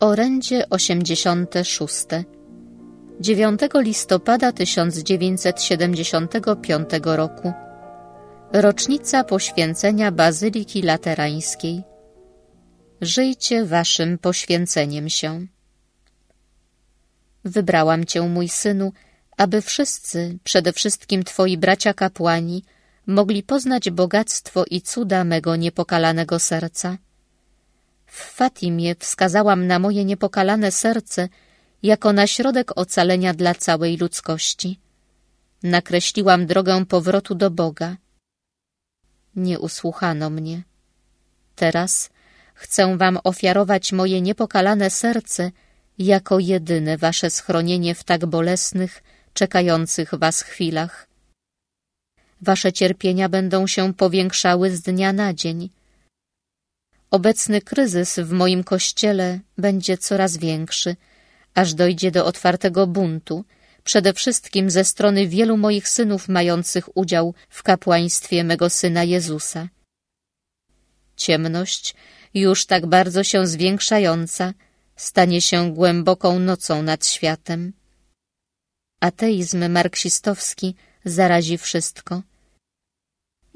Orędzie 86 9 listopada 1975 roku Rocznica poświęcenia Bazyliki Laterańskiej Żyjcie waszym poświęceniem się Wybrałam cię, mój synu, aby wszyscy, przede wszystkim twoi bracia kapłani, mogli poznać bogactwo i cuda mego niepokalanego serca w Fatimie wskazałam na moje niepokalane serce jako na środek ocalenia dla całej ludzkości. Nakreśliłam drogę powrotu do Boga. Nie usłuchano mnie. Teraz chcę wam ofiarować moje niepokalane serce jako jedyne wasze schronienie w tak bolesnych, czekających was chwilach. Wasze cierpienia będą się powiększały z dnia na dzień. Obecny kryzys w moim kościele będzie coraz większy, aż dojdzie do otwartego buntu, przede wszystkim ze strony wielu moich synów mających udział w kapłaństwie mego syna Jezusa. Ciemność, już tak bardzo się zwiększająca, stanie się głęboką nocą nad światem. Ateizm marksistowski zarazi wszystko –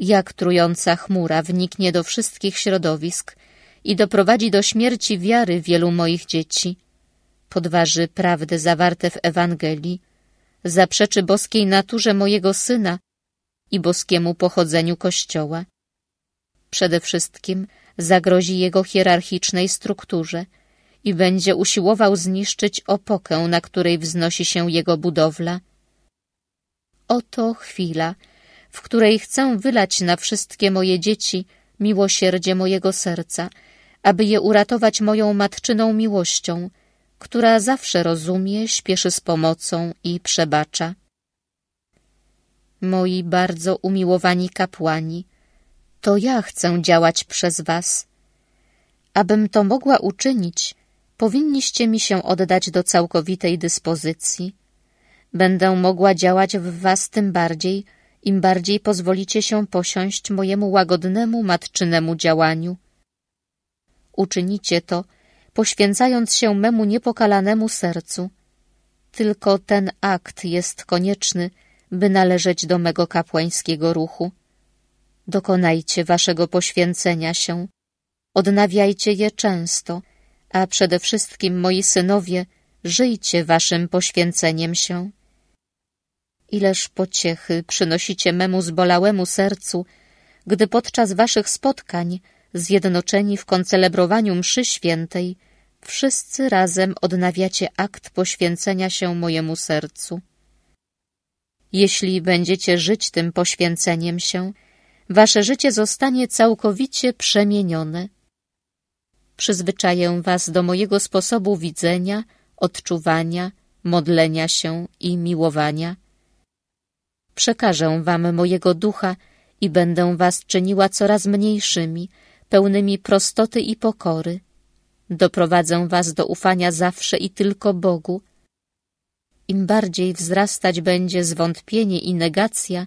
jak trująca chmura wniknie do wszystkich środowisk i doprowadzi do śmierci wiary wielu moich dzieci, podważy prawdy zawarte w Ewangelii, zaprzeczy boskiej naturze mojego syna i boskiemu pochodzeniu Kościoła. Przede wszystkim zagrozi jego hierarchicznej strukturze i będzie usiłował zniszczyć opokę, na której wznosi się jego budowla. Oto chwila, w której chcę wylać na wszystkie moje dzieci miłosierdzie mojego serca, aby je uratować moją matczyną miłością, która zawsze rozumie, śpieszy z pomocą i przebacza. Moi bardzo umiłowani kapłani, to ja chcę działać przez was. Abym to mogła uczynić, powinniście mi się oddać do całkowitej dyspozycji. Będę mogła działać w was tym bardziej, im bardziej pozwolicie się posiąść mojemu łagodnemu matczynemu działaniu. Uczynicie to, poświęcając się memu niepokalanemu sercu. Tylko ten akt jest konieczny, by należeć do mego kapłańskiego ruchu. Dokonajcie waszego poświęcenia się, odnawiajcie je często, a przede wszystkim, moi synowie, żyjcie waszym poświęceniem się. Ileż pociechy przynosicie memu zbolałemu sercu, gdy podczas waszych spotkań, zjednoczeni w koncelebrowaniu mszy świętej, wszyscy razem odnawiacie akt poświęcenia się mojemu sercu. Jeśli będziecie żyć tym poświęceniem się, wasze życie zostanie całkowicie przemienione. Przyzwyczaję was do mojego sposobu widzenia, odczuwania, modlenia się i miłowania, Przekażę wam mojego ducha i będę was czyniła coraz mniejszymi, pełnymi prostoty i pokory. Doprowadzę was do ufania zawsze i tylko Bogu. Im bardziej wzrastać będzie zwątpienie i negacja,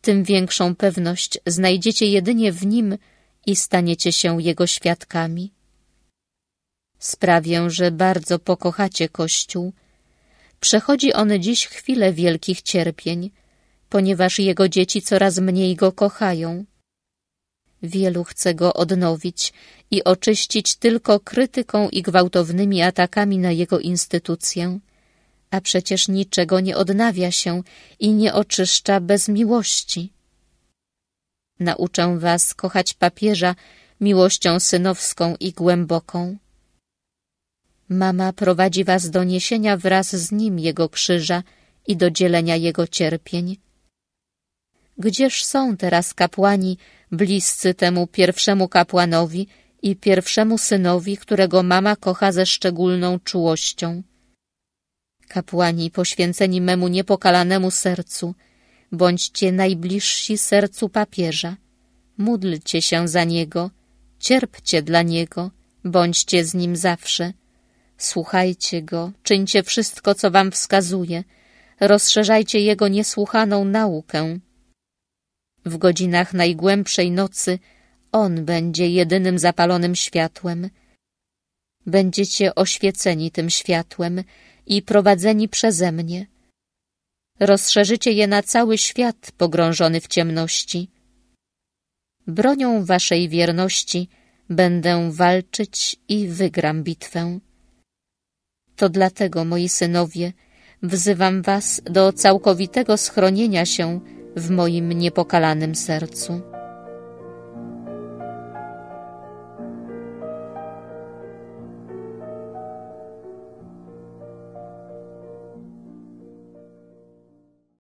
tym większą pewność znajdziecie jedynie w Nim i staniecie się Jego świadkami. Sprawię, że bardzo pokochacie Kościół. Przechodzi on dziś chwilę wielkich cierpień, ponieważ jego dzieci coraz mniej go kochają. Wielu chce go odnowić i oczyścić tylko krytyką i gwałtownymi atakami na jego instytucję, a przecież niczego nie odnawia się i nie oczyszcza bez miłości. Nauczę was kochać papieża miłością synowską i głęboką. Mama prowadzi was do niesienia wraz z nim jego krzyża i do dzielenia jego cierpień Gdzież są teraz kapłani bliscy temu pierwszemu kapłanowi i pierwszemu synowi, którego mama kocha ze szczególną czułością? Kapłani poświęceni memu niepokalanemu sercu, bądźcie najbliżsi sercu papieża. Módlcie się za niego, cierpcie dla niego, bądźcie z nim zawsze. Słuchajcie go, czyńcie wszystko, co wam wskazuje, rozszerzajcie jego niesłuchaną naukę, w godzinach najgłębszej nocy On będzie jedynym zapalonym światłem. Będziecie oświeceni tym światłem i prowadzeni przeze mnie. Rozszerzycie je na cały świat pogrążony w ciemności. Bronią waszej wierności będę walczyć i wygram bitwę. To dlatego, moi synowie, wzywam was do całkowitego schronienia się w moim niepokalanym sercu.